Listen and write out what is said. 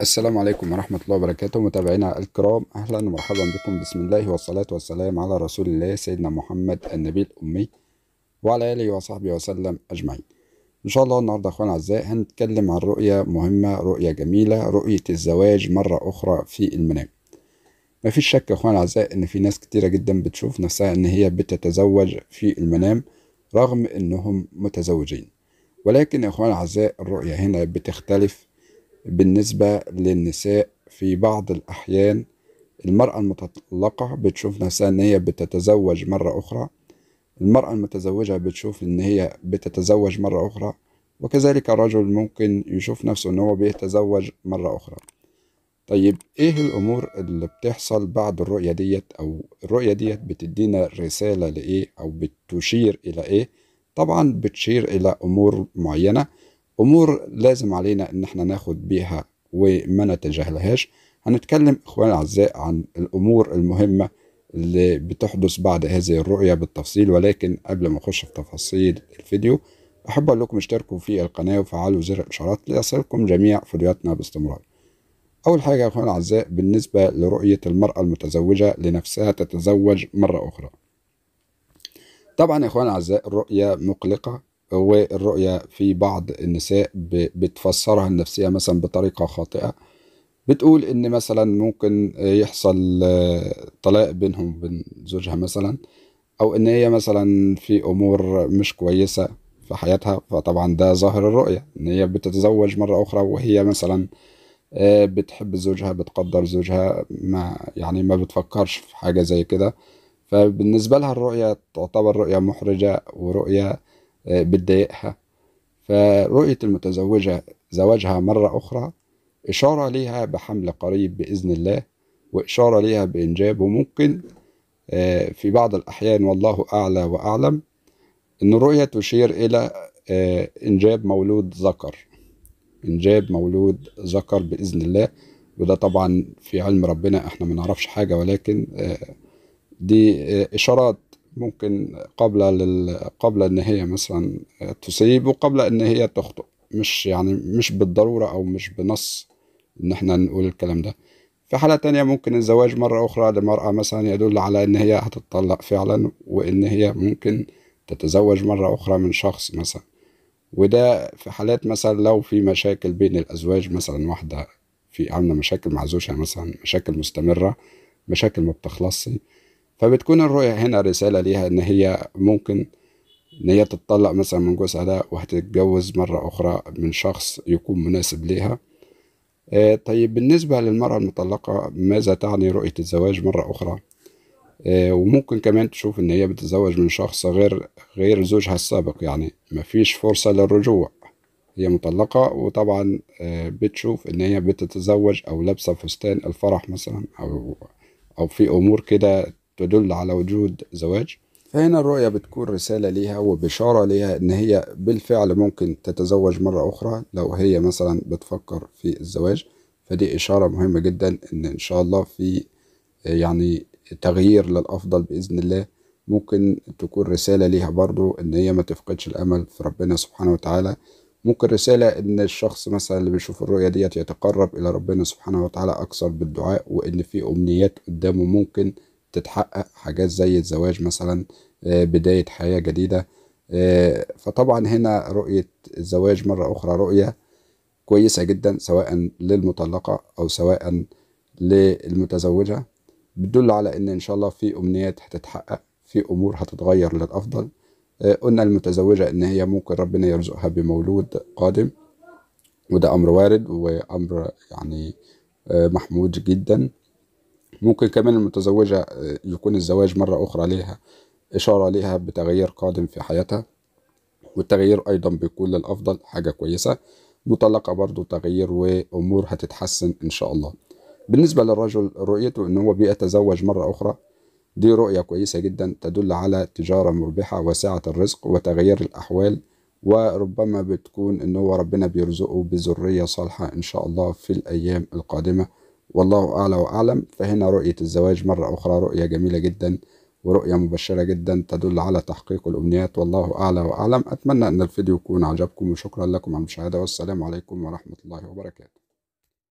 السلام عليكم ورحمة الله وبركاته متابعينا الكرام أهلا ومرحبا بكم بسم الله والصلاة والسلام على رسول الله سيدنا محمد النبي الأمي وعلى آله وصحبه وسلم أجمعين إن شاء الله النهاردة أخوان أعزاء هنتكلم عن رؤية مهمة رؤية جميلة رؤية الزواج مرة أخرى في المنام مفيش شك أخوان أعزاء إن في ناس كتيرة جدا بتشوف نفسها إن هي بتتزوج في المنام رغم إنهم متزوجين ولكن يا أخوان أعزاء الرؤية هنا بتختلف بالنسبة للنساء في بعض الأحيان المرأة المطلقة بتشوف نفسها إن هي بتتزوج مرة أخرى المرأة المتزوجة بتشوف إن هي بتتزوج مرة أخرى وكذلك الرجل ممكن يشوف نفسه إن هو بيتزوج مرة أخرى طيب إيه الأمور اللي بتحصل بعد الرؤية ديت أو الرؤية ديت بتدينا رسالة لإيه أو بتشير إلى إيه طبعا بتشير إلى أمور معينة امور لازم علينا ان احنا ناخد بيها وما نتجاهلهاش هنتكلم اخواني الاعزاء عن الامور المهمه اللي بتحدث بعد هذه الرؤيه بالتفصيل ولكن قبل ما اخش في تفاصيل الفيديو احب اقول لكم اشتركوا في القناه وفعلوا زر الاشعارات ليصلكم جميع فيديوهاتنا باستمرار اول حاجه يا اخواني الاعزاء بالنسبه لرؤيه المراه المتزوجه لنفسها تتزوج مره اخرى طبعا يا اخواني الاعزاء الرؤيه مقلقه والرؤية في بعض النساء بتفسرها النفسية مثلا بطريقة خاطئة بتقول إن مثلا ممكن يحصل آه، طلاق بينهم وبين زوجها مثلا أو إن هي مثلا في أمور مش كويسة في حياتها فطبعا ده ظاهر الرؤية إن هي بتتزوج مرة أخرى وهي مثلا آه، بتحب زوجها بتقدر زوجها ما يعني ما بتفكرش في حاجة زي كده فبالنسبة لها الرؤية تعتبر رؤية محرجة ورؤية بتضايقها فرؤية المتزوجة زواجها مرة أخرى إشارة ليها بحمل قريب بإذن الله وإشارة ليها بإنجاب وممكن آه، في بعض الأحيان والله أعلى وأعلم أن الرؤية تشير إلى آه، إنجاب مولود ذكر إنجاب مولود ذكر بإذن الله وده طبعا في علم ربنا احنا ما نعرفش حاجة ولكن آه، دي إشارات ممكن قبل لل... قبل ان هي مثلا تصيب وقبل ان هي تخطئ مش يعني مش بالضروره او مش بنص ان احنا نقول الكلام ده في حالة تانية ممكن الزواج مرة أخرى لمرأة مثلا يدل على إن هي هتتطلق فعلا وإن هي ممكن تتزوج مرة أخرى من شخص مثلا وده في حالات مثلا لو في مشاكل بين الأزواج مثلا واحدة في عاملة مشاكل مع زوجها مثلا مشاكل مستمرة مشاكل ما بتخلصش فبتكون الرؤية هنا رسالة ليها إن هي ممكن إن هي تتطلق مثلا من جوزها ده وهتتجوز مرة أخرى من شخص يكون مناسب ليها آه، طيب بالنسبة للمرأة المطلقة ماذا تعني رؤية الزواج مرة أخرى آه، وممكن كمان تشوف إن هي بتتزوج من شخص غير غير زوجها السابق يعني مفيش فرصة للرجوع هي مطلقة وطبعا آه، بتشوف إن هي بتتزوج أو لابسة فستان الفرح مثلا أو أو في أمور كده تدل على وجود زواج فهنا الرؤية بتكون رسالة ليها وبشارة ليها إن هي بالفعل ممكن تتزوج مرة أخرى لو هي مثلا بتفكر في الزواج فدي إشارة مهمة جدا إن إن شاء الله في يعني تغيير للأفضل بإذن الله ممكن تكون رسالة ليها برضو إن هي ما تفقدش الأمل في ربنا سبحانه وتعالى ممكن رسالة إن الشخص مثلا اللي بيشوف الرؤية ديت يتقرب إلى ربنا سبحانه وتعالى أكثر بالدعاء وإن في أمنيات قدامه ممكن تتحقق حاجات زي الزواج مثلا آه، بداية حياة جديدة آه، فطبعا هنا رؤية الزواج مرة أخرى رؤية كويسة جدا سواء للمطلقة أو سواء للمتزوجة بتدل على إن إن شاء الله في أمنيات هتتحقق في أمور هتتغير للأفضل آه، قلنا المتزوجة إن هي ممكن ربنا يرزقها بمولود قادم وده أمر وارد وأمر يعني محمود جدا ممكن كمان المتزوجة آه، يكون الزواج مرة أخرى ليها إشارة ليها بتغيير قادم في حياتها والتغيير أيضا بيكون للأفضل حاجة كويسة مطلقة برضو تغيير وأمور هتتحسن إن شاء الله بالنسبة للرجل رؤيته إن هو بيتزوج مرة أخرى دي رؤية كويسة جدا تدل على تجارة مربحة وسعة الرزق وتغيير الأحوال وربما بتكون إن هو ربنا بيرزقه بذرية صالحة إن شاء الله في الأيام القادمة والله أعلى وأعلم فهنا رؤية الزواج مرة أخرى رؤية جميلة جدا ورؤية مبشرة جدا تدل على تحقيق الأمنيات والله أعلى وأعلم أتمنى أن الفيديو يكون عجبكم وشكرا لكم على المشاهدة والسلام عليكم ورحمة الله وبركاته